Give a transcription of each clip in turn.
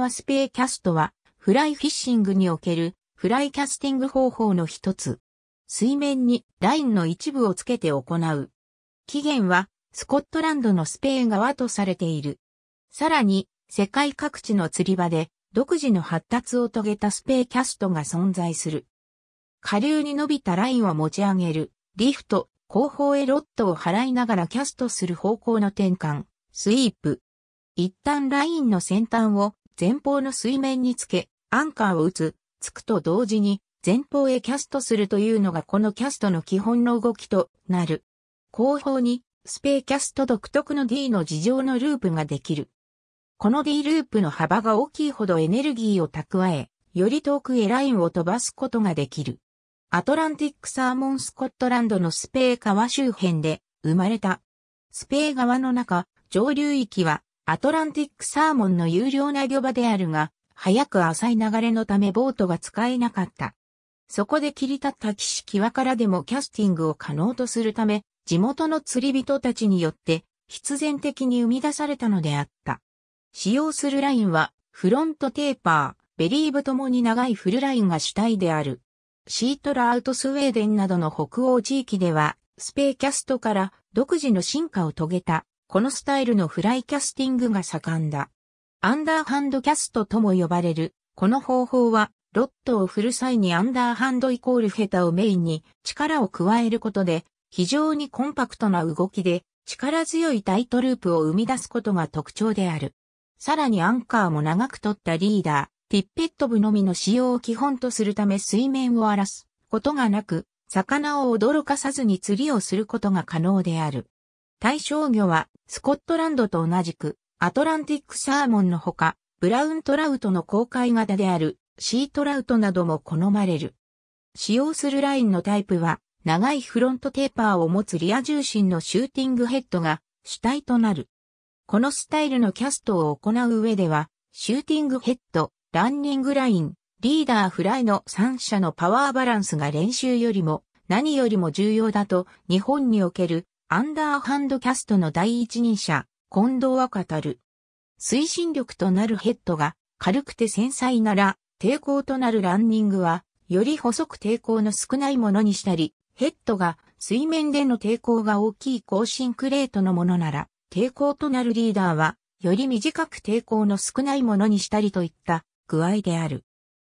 ワスペーキャストは、フライフィッシングにおけるフライキャスティング方法の一つ。水面にラインの一部をつけて行う。起源は、スコットランドのスペーン側とされている。さらに、世界各地の釣り場で、独自の発達を遂げたスペーキャストが存在する。下流に伸びたラインを持ち上げる、リフト、後方へロットを払いながらキャストする方向の転換、スイープ。一旦ラインの先端を前方の水面につけ、アンカーを打つ、つくと同時に、前方へキャストするというのがこのキャストの基本の動きとなる。後方に、スペーキャスト独特の D の事情のループができる。この D ループの幅が大きいほどエネルギーを蓄え、より遠くへラインを飛ばすことができる。アトランティックサーモンスコットランドのスペー川周辺で生まれた。スペー川の中、上流域はアトランティックサーモンの有料な漁場であるが、早く浅い流れのためボートが使えなかった。そこで切り立った岸際からでもキャスティングを可能とするため、地元の釣り人たちによって必然的に生み出されたのであった。使用するラインは、フロントテーパー、ベリーブともに長いフルラインが主体である。シートラアウトスウェーデンなどの北欧地域では、スペーキャストから独自の進化を遂げたこのスタイルのフライキャスティングが盛んだ。アンダーハンドキャストとも呼ばれる、この方法は、ロットを振る際にアンダーハンドイコールヘタをメインに力を加えることで、非常にコンパクトな動きで、力強いタイトループを生み出すことが特徴である。さらにアンカーも長く取ったリーダー、ティッペット部のみの使用を基本とするため水面を荒らすことがなく、魚を驚かさずに釣りをすることが可能である。対象魚は、スコットランドと同じく、アトランティックサーモンのほか、ブラウントラウトの公開型である、シートラウトなども好まれる。使用するラインのタイプは、長いフロントテーパーを持つリア重心のシューティングヘッドが主体となる。このスタイルのキャストを行う上では、シューティングヘッド、ランニングライン、リーダーフライの3者のパワーバランスが練習よりも何よりも重要だと日本におけるアンダーハンドキャストの第一人者、近藤は語る。推進力となるヘッドが軽くて繊細なら、抵抗となるランニングは、より細く抵抗の少ないものにしたり、ヘッドが水面での抵抗が大きい更新クレートのものなら、抵抗となるリーダーは、より短く抵抗の少ないものにしたりといった具合である。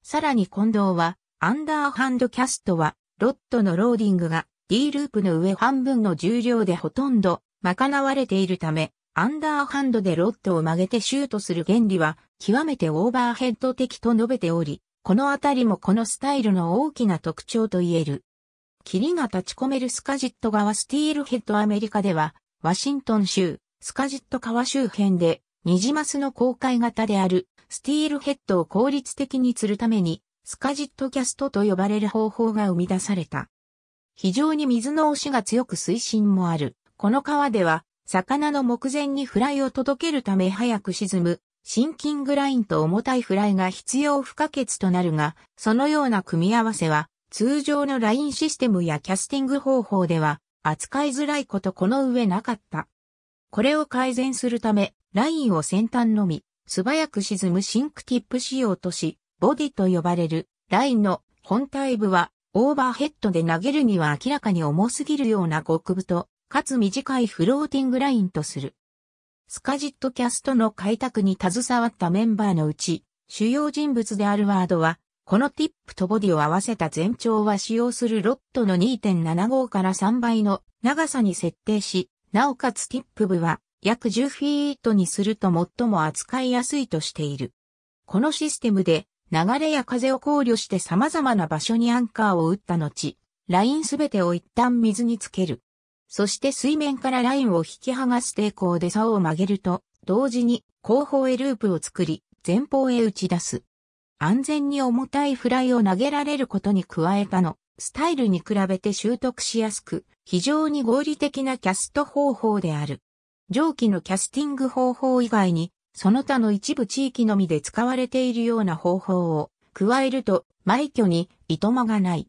さらに近藤は、アンダーハンドキャストは、ロットのローディングが D ループの上半分の重量でほとんど賄われているため、アンダーハンドでロッドを曲げてシュートする原理は極めてオーバーヘッド的と述べており、このあたりもこのスタイルの大きな特徴と言える。霧が立ち込めるスカジット川スティールヘッドアメリカでは、ワシントン州、スカジット川周辺で、ニジマスの公開型であるスティールヘッドを効率的に釣るために、スカジットキャストと呼ばれる方法が生み出された。非常に水の押しが強く水深もある。この川では、魚の目前にフライを届けるため早く沈む、シンキングラインと重たいフライが必要不可欠となるが、そのような組み合わせは、通常のラインシステムやキャスティング方法では、扱いづらいことこの上なかった。これを改善するため、ラインを先端のみ、素早く沈むシンクティップ仕様とし、ボディと呼ばれる、ラインの本体部はオーバーヘッドで投げるには明らかに重すぎるような極太、かつ短いフローティングラインとする。スカジットキャストの開拓に携わったメンバーのうち、主要人物であるワードは、このティップとボディを合わせた全長は使用するロットの2.75から3倍の長さに設定し、なおかつティップ部は約10フィートにすると最も扱いやすいとしている。このシステムで流れや風を考慮して様々な場所にアンカーを打った後、ラインすべてを一旦水につける。そして水面からラインを引き剥がす抵抗で竿を曲げると、同時に後方へループを作り、前方へ打ち出す。安全に重たいフライを投げられることに加えたの、スタイルに比べて習得しやすく、非常に合理的なキャスト方法である。上記のキャスティング方法以外に、その他の一部地域のみで使われているような方法を加えると、埋挙に糸間がない。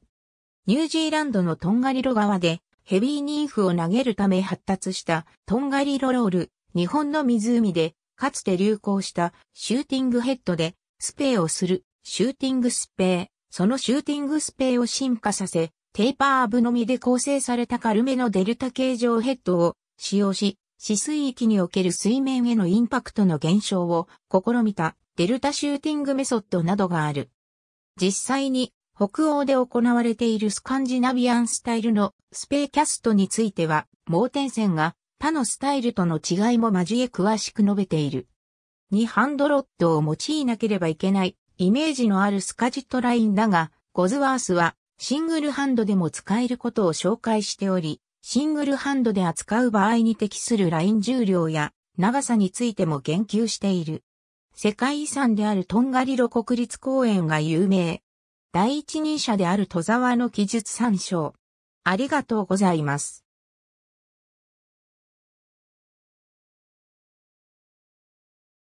ニュージーランドのトンガリロ川でヘビーニーフを投げるため発達したトンガリロロール、日本の湖でかつて流行したシューティングヘッドでスペーをするシューティングスペー、そのシューティングスペーを進化させ、テーパーアブのみで構成された軽めのデルタ形状ヘッドを使用し、死水域における水面へのインパクトの減少を試みたデルタシューティングメソッドなどがある。実際に北欧で行われているスカンジナビアンスタイルのスペーキャストについては、盲点線が他のスタイルとの違いも交え詳しく述べている。2ハンドロッドを用いなければいけないイメージのあるスカジットラインだが、ゴズワースはシングルハンドでも使えることを紹介しており、シングルハンドで扱う場合に適するライン重量や長さについても言及している。世界遺産であるトンガリロ国立公園が有名。第一人者である戸沢の記述参照。ありがとうございます。